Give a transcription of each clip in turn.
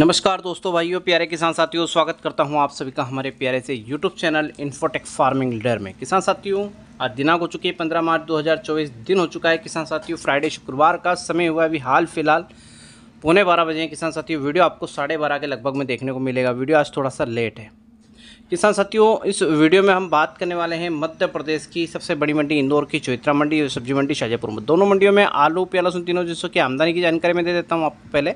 नमस्कार दोस्तों भाइयों प्यारे किसान साथियों स्वागत करता हूं आप सभी का हमारे प्यारे से YouTube channel Infotech farming leader में किसान साथियों आज दिनांक हो चुकी है पंद्रह मार्च 2024 दिन हो चुका है किसान साथियों फ्राइडे शुक्रवार का समय हुआ अभी हाल फिलहाल पौने बारह बजे किसान साथियों वीडियो आपको साढ़े बारह के लगभग में देखने को मिलेगा वीडियो आज थोड़ा सा लेट है किसान साथियों इस वीडियो में हम बात करने वाले हैं मध्य प्रदेश की सबसे बड़ी मंडी इंदौर की चौथरा मंडी और सब्जी मंडी शाजापुर में दोनों मंडियों में आलू प्याला सुन तीनों जिसों की आमदनी की जानकारी मैं दे देता हूँ आपको पहले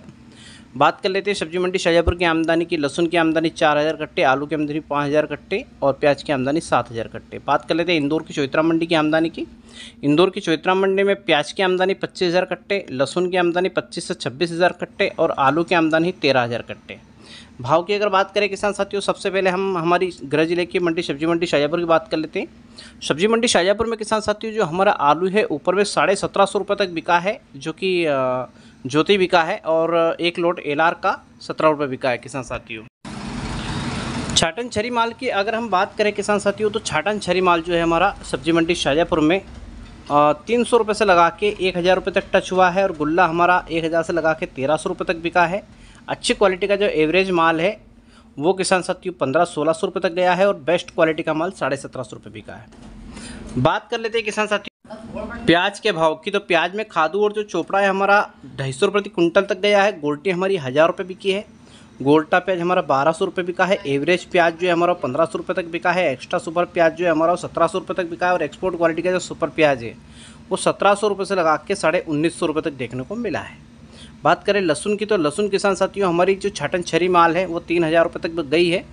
बात कर लेते हैं सब्जी मंडी शाहजहाँपुर की आमदनी की लहसुन की आमदनी चार हज़ार कट्टे आलू की आमदनी पाँच हज़ार कट्टे और प्याज की आमदनी सात हज़ार कट्टे बात कर लेते हैं इंदौर की चौतरा मंडी की आमदनी की इंदौर की चौतरा मंडी में प्याज की आमदनी पच्चीस हज़ार कट्टे लहसुन की आमदनी पच्चीस से छब्बीस हज़ार कट्टे और आलू की आमदनी तेरह हज़ार कट्टे भाव की अगर बात करें किसान साथियों सबसे पहले हम हमारी गृह जिले की मंडी सब्जी मंडी शाहजहाँपुर की बात कर लेते हैं सब्जी मंडी शाहजहाँपुर में किसान साथियों जो हमारा आलू है ऊपर में साढ़े सत्रह सौ रुपये तक बिका है जो कि ज्योति बिका है और एक लोट एलआर का सत्रह रुपये बिका है किसान साथियों छाटन छरी माल की अगर हम बात करें किसान साथियों तो छाटन छरी माल जो है हमारा सब्जी मंडी शाहजहाँपुर में तीन सौ रुपये से लगा के एक हज़ार रुपये तक टच हुआ है और गुल्ला हमारा एक हज़ार से लगा के तेरह सौ रुपये तक बिका है अच्छी क्वालिटी का जो एवरेज माल है वो किसान साथियों पंद्रह सोलह सौ रुपये तक गया है और बेस्ट क्वालिटी का माल साढ़े सत्रह सौ रुपये बिका है बात कर लेते हैं किसान साथियों प्याज के भाव की तो प्याज में खादू और जो चोपड़ा है हमारा ढाई सौ प्रति कुंटल तक गया है गोल्टी हमारी हज़ार रुपये बिकी है गोल्टा प्याज हमारा बारह सौ रुपये बिका है एवरेज प्याज जो है हमारा पंद्रह सौ रुपये तक बिका है एक्स्ट्रा सुपर प्याज जो है हमारा वो सत्रह सौ रुपये तक बिका है और एक्सपोर्ट क्वालिटी का जो सुपर प्याज है वो सत्रह सौ रुपये से लगा के साढ़े उन्नीस सौ रुपये तक देखने को मिला है बात करें लहसुन की तो लहसुन किसान साथियों हमारी जो छाटन छरी माल है वो तीन हज़ार रुपये तक गई है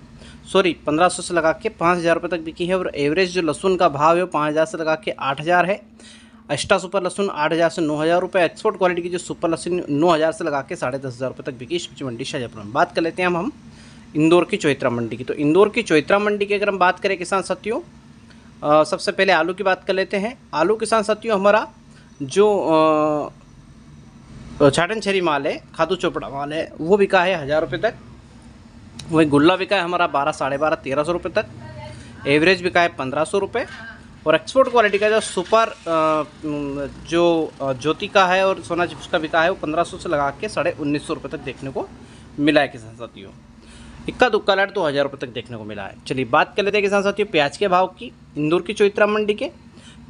सॉरी पंद्रह सौ से लगा के पाँच हज़ार रुपये तक बिकी है और एवरेज जो लहसुन का भाव है वो पाँच हज़ार से लगा के आठ हज़ार है एक्स्ट्रा सुपर लहसुन आठ हज़ार से नौ हज़ार रुपये एक्सपोर्ट क्वालिटी की जो सुपर लहसुन नौ हज़ार से लगा के साढ़े दस हज़ार रुपये तक बिकी सब्जी मंडी शाहजहाँपुर में बात कर लेते हैं हम हम इंदौर की चौथरा मंडी की तो इंदौर की चौथरा मंडी की अगर हम बात करें किसान साथियों सबसे पहले आलू की बात कर लेते हैं आलू किसान साथियों हमारा जो छाटन छरी माल है खादू चोपड़ा माल है वो बिका है हज़ार रुपये तक वही गुल्ला बिका है हमारा बारह साढ़े बारह तेरह सौ रुपये तक एवरेज बिका है पंद्रह सौ रुपये और एक्सपोर्ट क्वालिटी का जो सुपर जो ज्योति का है और सोना चिप्स का बिका है वो पंद्रह सौ से लगा के साढ़े उन्नीस सौ रुपये तक देखने को मिला है किसान साथियों इक्का दुक्का लाइट तो हज़ार रुपये तक देखने को मिला है चलिए बात कर लेते हैं किसान साथियों प्याज के भाव की इंदौर की चौitra मंडी के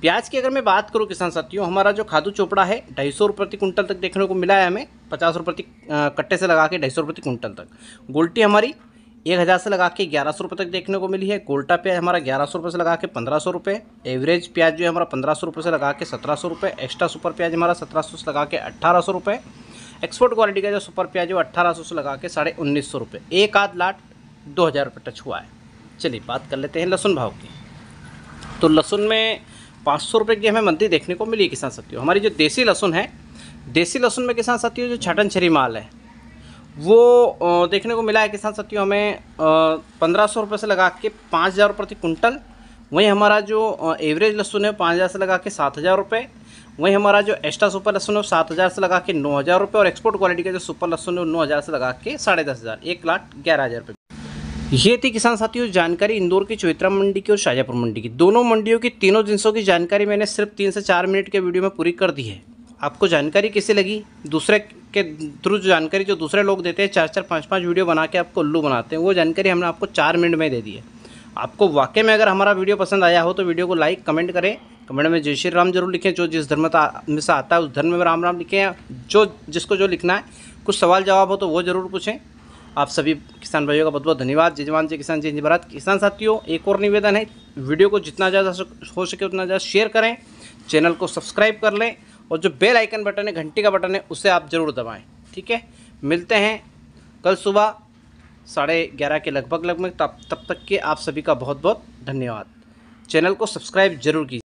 प्याज की अगर मैं बात करूँ किसान साथियों हमारा जो खादू चोपड़ा है ढाई सौ प्रति कुंटल तक देखने को मिला है हमें पचास रुपये प्रति कट्टे से लगा के ढाई सौ प्रति कुंटल तक गोल्टी हमारी एक हज़ार से लगा के ग्यारह सौ रुपये तक देखने को मिली है गोल्टा प्याज हमारा ग्यारह सौ रुपये से लगा के पंद्रह सौ रुपये एवरेज प्याज जो है हमारा पंद्रह सौ रुपये से लगा के सत्रह सौ रुपये एक्स्ट्रा सुपर प्याज हमारा सत्रह सौ से लगा के अट्ठारह सौ रुपये एक्सपोर्ट क्वालिटी का जो सुपर प्याज है वो अट्ठारह सौ से लगा के साढ़े उन्नीस सौ रुपये एक आध लाट दो हज़ार रुपये टच हुआ है चलिए बात कर लेते हैं लहसुन भाव की तो लहसुन में पाँच सौ रुपये की हमें मंदी देखने को मिली किसान साथियों हमारी जो देसी लहसुन है देसी लहसुन में किसान साथियों जो छटन छरी माल है वो देखने को मिला है किसान साथियों हमें पंद्रह सौ रुपये से लगा के पाँच हज़ार प्रति कुंटल वहीं हमारा जो एवरेज लहसुन है पाँच हज़ार से लगा के सात हज़ार रुपये वहीं हमारा जो एक्स्ट्रा सुपर लहसुन है सात हज़ार से लगा के नौ हज़ार रुपये और एक्सपोर्ट क्वालिटी का जो सुपर लहसुन है नौ हज़ार से लगा के साढ़े दस हज़ार एक लाख ग्यारह हज़ार रुपये ये थी किसान साथियों जानकारी इंदौर की चौित्रा मंडी की और शाजापुर मंडी की दोनों मंडियों की तीनों जिनसों की जानकारी मैंने सिर्फ तीन से चार मिनट के वीडियो में पूरी कर दी है आपको जानकारी कैसे लगी दूसरे के थ्रू जो जानकारी जो दूसरे लोग देते हैं चार चार पाँच पाँच वीडियो बना के आपको उल्लू बनाते हैं वो जानकारी हमने आपको चार मिनट में दे दी है आपको वाकई में अगर हमारा वीडियो पसंद आया हो तो वीडियो को लाइक कमेंट करें कमेंट में जय श्री राम जरूर लिखें जो जिस धर्म में से आता है उस धर्म में राम राम लिखें जो जिसको जो लिखना है कुछ सवाल जवाब हो तो वो ज़रूर पूछें आप सभी किसान भाइयों का बहुत बहुत धन्यवाद जय जवान जय किसान जय भारत किसान साथियों एक और निवेदन है वीडियो को जितना ज़्यादा हो सके उतना ज़्यादा शेयर करें चैनल को सब्सक्राइब कर लें और जो बेल आइकन बटन है घंटी का बटन है उसे आप ज़रूर दबाएँ ठीक है मिलते हैं कल सुबह साढ़े ग्यारह के लगभग लगभग तब तब तक के आप सभी का बहुत बहुत धन्यवाद चैनल को सब्सक्राइब जरूर कीजिए